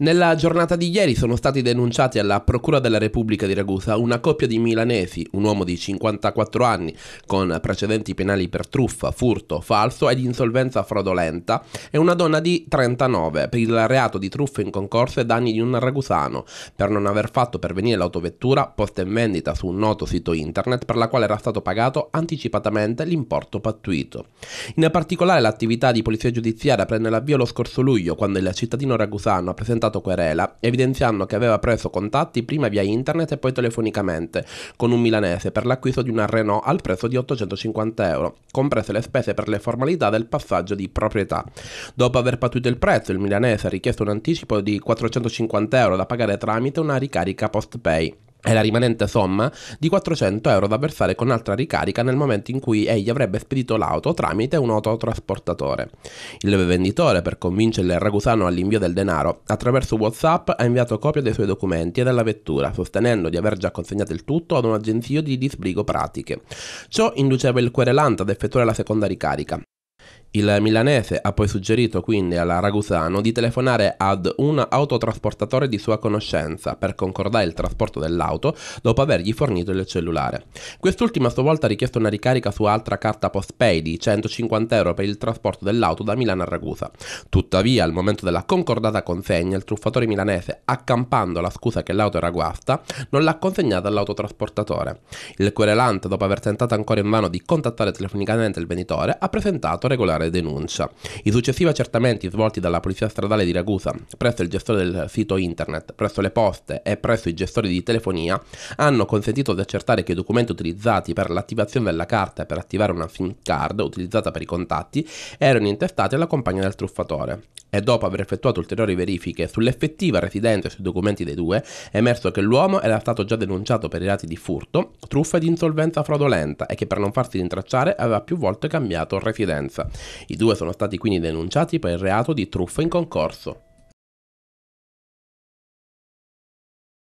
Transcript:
Nella giornata di ieri sono stati denunciati alla Procura della Repubblica di Ragusa una coppia di milanesi, un uomo di 54 anni con precedenti penali per truffa, furto, falso ed insolvenza fraudolenta e una donna di 39 per il reato di truffa in concorso e danni di un ragusano per non aver fatto pervenire l'autovettura posta in vendita su un noto sito internet per la quale era stato pagato anticipatamente l'importo pattuito. In particolare l'attività di polizia giudiziaria prende l'avvio lo scorso luglio quando il cittadino ragusano ha presentato presentato querela, evidenziando che aveva preso contatti prima via internet e poi telefonicamente con un milanese per l'acquisto di una Renault al prezzo di 850 euro, comprese le spese per le formalità del passaggio di proprietà. Dopo aver patuito il prezzo, il milanese ha richiesto un anticipo di 450 euro da pagare tramite una ricarica post-pay è la rimanente somma di 400 euro da versare con altra ricarica nel momento in cui egli avrebbe spedito l'auto tramite un autotrasportatore. Il venditore, per convincere il ragusano all'invio del denaro, attraverso WhatsApp ha inviato copia dei suoi documenti e della vettura, sostenendo di aver già consegnato il tutto ad un'agenzia di disbrigo pratiche. Ciò induceva il querelante ad effettuare la seconda ricarica. Il milanese ha poi suggerito quindi alla Ragusano di telefonare ad un autotrasportatore di sua conoscenza per concordare il trasporto dell'auto dopo avergli fornito il cellulare. Quest'ultimo a sua volta ha richiesto una ricarica su altra carta postpay di 150 euro per il trasporto dell'auto da Milano a Ragusa. Tuttavia, al momento della concordata consegna, il truffatore milanese, accampando la scusa che l'auto era guasta, non l'ha consegnata all'autotrasportatore. Il querelante, dopo aver tentato ancora in vano di contattare telefonicamente il venditore, ha presentato regolarmente formulare denuncia. I successivi accertamenti svolti dalla Polizia Stradale di Ragusa presso il gestore del sito internet, presso le poste e presso i gestori di telefonia hanno consentito di accertare che i documenti utilizzati per l'attivazione della carta e per attivare una SIM card utilizzata per i contatti erano intestati alla compagna del truffatore e dopo aver effettuato ulteriori verifiche sull'effettiva residenza e sui documenti dei due, è emerso che l'uomo era stato già denunciato per i reati di furto, truffa e di insolvenza fraudolenta e che per non farsi rintracciare aveva più volte cambiato residenza. I due sono stati quindi denunciati per il reato di truffa in concorso.